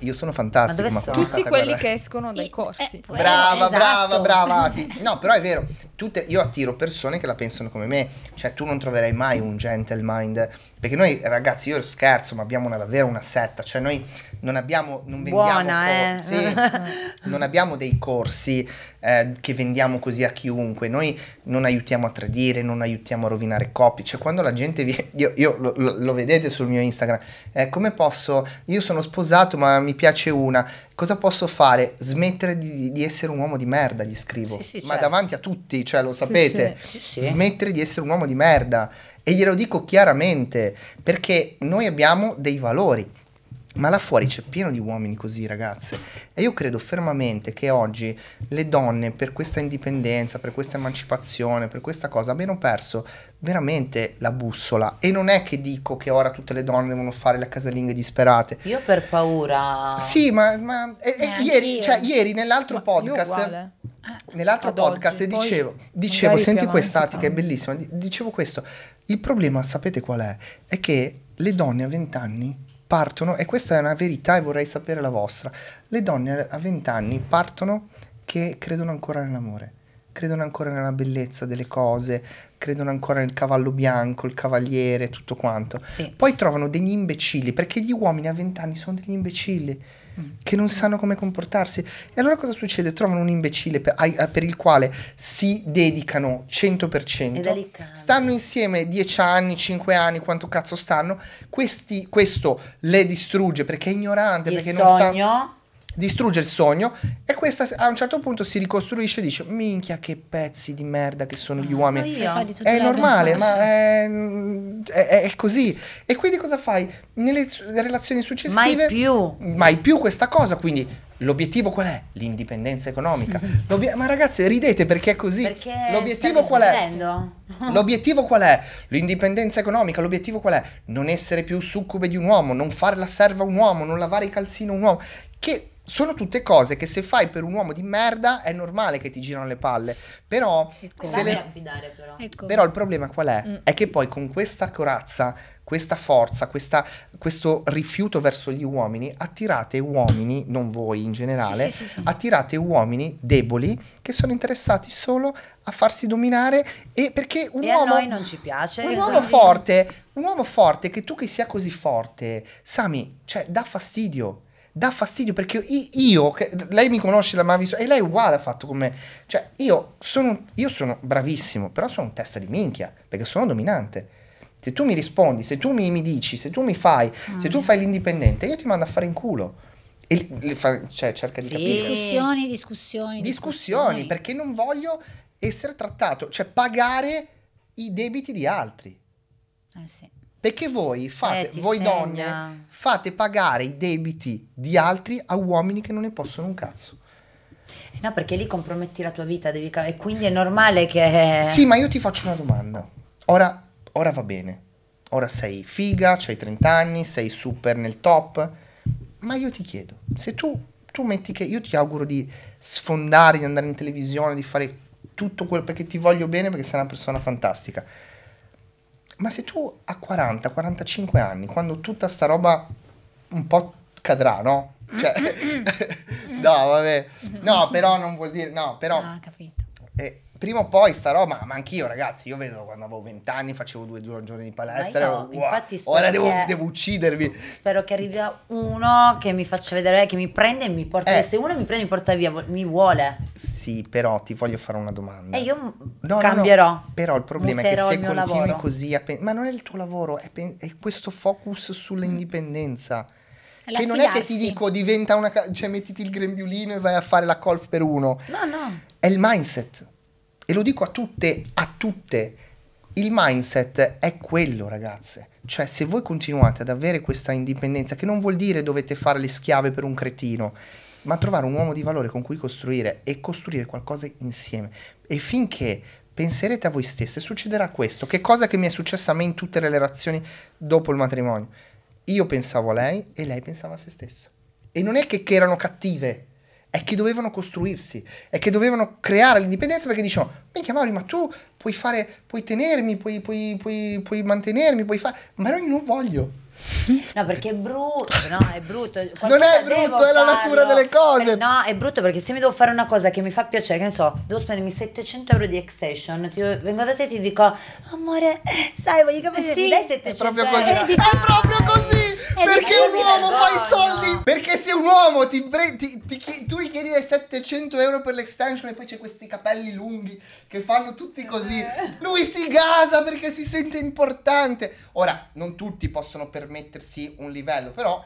Io sono fantastico. Ma, ma tutti quelli guarda... che escono dai eh, corsi. Eh, brava, esatto. brava, brava. No, però è vero, tutte, io attiro persone che la pensano come me. Cioè, tu non troverai mai un gentleman perché noi ragazzi, io scherzo, ma abbiamo una, davvero una setta, cioè noi non abbiamo, non vendiamo, Buona, corsi, eh. non abbiamo dei corsi eh, che vendiamo così a chiunque, noi non aiutiamo a tradire, non aiutiamo a rovinare copie, cioè quando la gente viene, io, io lo, lo, vedete sul mio Instagram, eh, come posso, io sono sposato ma mi piace una, cosa posso fare? Smettere di, di, essere un uomo di merda, gli scrivo. Sì, sì, Ma certo. davanti a tutti, cioè lo sapete, sì, smettere di essere un uomo di merda. E glielo dico chiaramente, perché noi abbiamo dei valori ma là fuori c'è pieno di uomini così, ragazze. E io credo fermamente che oggi le donne, per questa indipendenza, per questa emancipazione, per questa cosa, abbiano perso veramente la bussola. E non è che dico che ora tutte le donne devono fare le casalinghe disperate. Io per paura. Sì, ma, ma e, e ieri, cioè, ieri, nell'altro ma podcast. Nell'altro Ad podcast oggi, dicevo, dicevo senti questa atica, è bellissima. Dicevo questo. Il problema, sapete qual è? È che le donne a 20 anni partono, e questa è una verità e vorrei sapere la vostra, le donne a 20 anni partono che credono ancora nell'amore, credono ancora nella bellezza delle cose, credono ancora nel cavallo bianco, il cavaliere, tutto quanto. Sì. Poi trovano degli imbecilli, perché gli uomini a 20 anni sono degli imbecilli che non sanno come comportarsi. E allora cosa succede? Trovano un imbecille per, per il quale si dedicano 100%, stanno insieme 10 anni, 5 anni, quanto cazzo stanno, questi, questo le distrugge perché è ignorante, il perché sogno. non sa distrugge il sogno e questa a un certo punto si ricostruisce e dice minchia che pezzi di merda che sono gli ah, uomini. È normale, ma è, è, è, così. E quindi cosa fai? Nelle relazioni successive... Mai più. Mai più questa cosa, quindi... L'obiettivo qual è? L'indipendenza economica. ma ragazzi, ridete perché è così. Perché L'obiettivo qual è? L'obiettivo qual è? L'indipendenza economica. L'obiettivo qual è? Non essere più succube di un uomo, non fare la serva a un uomo, non lavare i calzini a un uomo. Che sono tutte cose che se fai per un uomo di merda è normale che ti girano le palle. Però, ecco, se le... affidare, però. Ecco. però il problema qual è? Mm. È che poi con questa corazza, questa forza, questa, questo rifiuto verso gli uomini, attirate uomini, non voi in generale, sì, sì, sì, attirate uomini deboli che sono interessati solo a farsi dominare e perché un e uomo... A noi non ci piace. Un uomo quindi... forte, un uomo forte che tu che sia così forte, Sami, cioè dà fastidio dà fastidio perché io, lei mi conosce, l'ha mai visto, e lei è uguale ha fatto con me. Cioè, io sono, io sono bravissimo, però sono un testa di minchia, perché sono dominante. Se tu mi rispondi, se tu mi, mi dici, se tu mi fai, mm. se tu fai l'indipendente, io ti mando a fare in culo. E le fa, cioè, cerca di sì. capire. Discussioni, discussioni, discussioni. Discussioni, perché non voglio essere trattato, cioè pagare i debiti di altri. Eh sì. Perché voi, eh, fate, eh, voi donne fate pagare i debiti di altri a uomini che non ne possono un cazzo. Eh, no, perché lì comprometti la tua vita, devi... e quindi è normale che... Sì, ma io ti faccio una domanda. Ora, ora va bene. Ora sei figa, hai 30 anni, sei super nel top. Ma io ti chiedo, se tu, tu metti che io ti auguro di sfondare, di andare in televisione, di fare tutto quello perché ti voglio bene, perché sei una persona fantastica. Ma se tu a 40, 45 anni, quando tutta sta roba un po' cadrà, no? Cioè, mm, mm, mm. no, vabbè. No, però non vuol dire... No, però... Ah, capito. Eh, Prima o poi sta roba, ma anch'io ragazzi, io vedo quando avevo vent'anni facevo due, due giorni di palestra, io, ero, wow, ora devo, che, devo, uccidervi. Spero che arrivi uno che mi faccia vedere, che mi prende e mi porta via, eh. se uno mi prende e mi porta via, mi vuole. Sì, però ti voglio fare una domanda. E eh, io no, cambierò. No, no. Però il problema è che se continui lavoro. così a pensare, ma non è il tuo lavoro, è, pe- è questo focus sull'indipendenza. Mm che non è che ti dico diventa una cioè mettiti il grembiulino e vai a fare la golf per uno. No, no. È il mindset. E lo dico a tutte, a tutte, il mindset è quello, ragazze. Cioè, se voi continuate ad avere questa indipendenza, che non vuol dire dovete fare le schiave per un cretino, ma trovare un uomo di valore con cui costruire e costruire qualcosa insieme. E finché penserete a voi stesse, succederà questo. Che cosa che mi è successa a me in tutte le relazioni dopo il matrimonio? Io pensavo a lei e lei pensava a se stessa. E non è che, che erano cattive, è che dovevano costruirsi, è che dovevano creare l'indipendenza perché dicevano, minchia Mauri, ma tu puoi fare, puoi tenermi, puoi, puoi, puoi, puoi mantenermi, puoi fare, ma io non voglio No, perché è brutto, no, è brutto. non è brutto, è la natura farlo. delle cose. Eh, no, è brutto perché se mi devo fare una cosa che mi fa piacere, che ne so, devo spendermi 700 euro di extension, ti, vengo da te e ti dico, amore, sai, voglio capire, sì, mi dai 700 euro. È proprio così, euro. è proprio così, eh, perché un uomo fa i soldi, perché se un uomo ti, ti, ti, tu gli chiedi 700 euro per l'extension e poi c'è questi capelli lunghi che fanno tutti così, eh. lui si gasa perché si sente importante. Ora, non tutti possono permettere permettersi un livello, però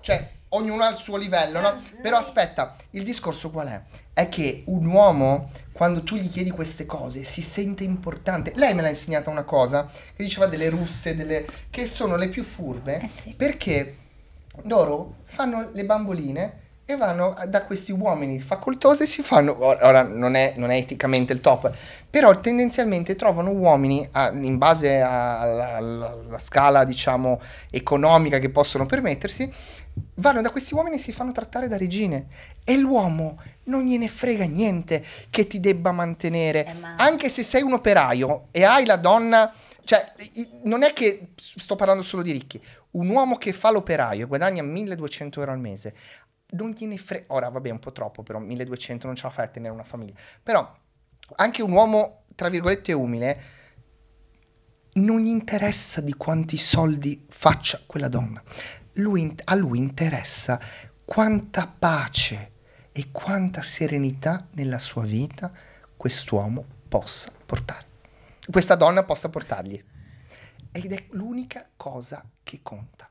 cioè ognuno ha il suo livello, no? Però aspetta, il discorso qual è? È che un uomo quando tu gli chiedi queste cose si sente importante. Lei me l'ha insegnata una cosa che diceva delle russe, delle... che sono le più furbe, eh sì. perché loro fanno le bamboline e vanno da questi uomini facoltosi si fanno, ora non è, non è eticamente il top, però tendenzialmente trovano uomini a, in base alla scala diciamo economica che possono permettersi, vanno da questi uomini e si fanno trattare da regine e l'uomo non gliene frega niente che ti debba mantenere, eh, ma... anche se sei un operaio e hai la donna... Cioè, non è che sto parlando solo di ricchi. Un uomo che fa l'operaio e guadagna 1200 euro al mese, non gliene frega. Ora, vabbè, un po' troppo, però 1200 non ce la fai a tenere una famiglia. Però anche un uomo, tra virgolette, umile, non gli interessa di quanti soldi faccia quella donna. Lui, a lui interessa quanta pace e quanta serenità nella sua vita quest'uomo possa portare. Questa donna possa portargli ed è l'unica cosa che conta.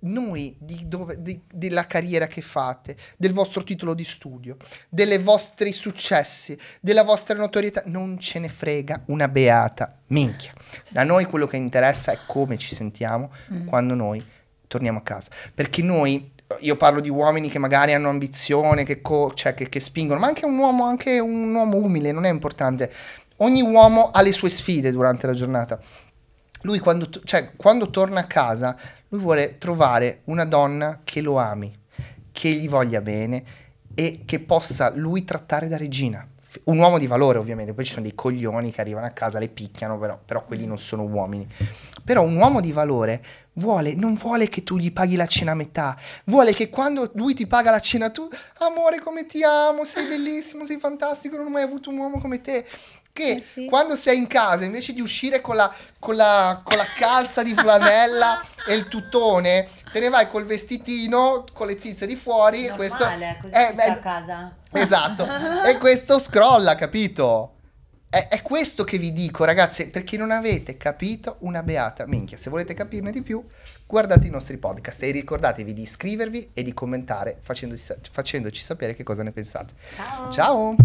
Noi di dove, di, della carriera che fate, del vostro titolo di studio, dei vostri successi, della vostra notorietà, non ce ne frega una beata minchia. Da noi quello che interessa è come ci sentiamo mm. quando noi torniamo a casa. Perché noi io parlo di uomini che magari hanno ambizione, che, co- cioè, che, che, spingono, ma anche un uomo, anche un uomo umile, non è importante. Ogni uomo ha le sue sfide durante la giornata. Lui quando, cioè, quando torna a casa, lui vuole trovare una donna che lo ami, che gli voglia bene e che possa lui trattare da regina. Un uomo di valore ovviamente, poi ci sono dei coglioni che arrivano a casa, le picchiano, però, però quelli non sono uomini. Però un uomo di valore vuole, non vuole che tu gli paghi la cena a metà, vuole che quando lui ti paga la cena tu, amore come ti amo, sei bellissimo, sei fantastico, non ho mai avuto un uomo come te che eh sì. quando sei in casa invece di uscire con la, con la, con la calza di flanella e il tutone te ne vai col vestitino con le zizze di fuori Normale, questo eh, così è, eh, è a casa esatto e questo scrolla capito è, è, questo che vi dico ragazzi perché non avete capito una beata minchia se volete capirne di più guardate i nostri podcast e ricordatevi di iscrivervi e di commentare facendoci, facendoci sapere che cosa ne pensate ciao, ciao.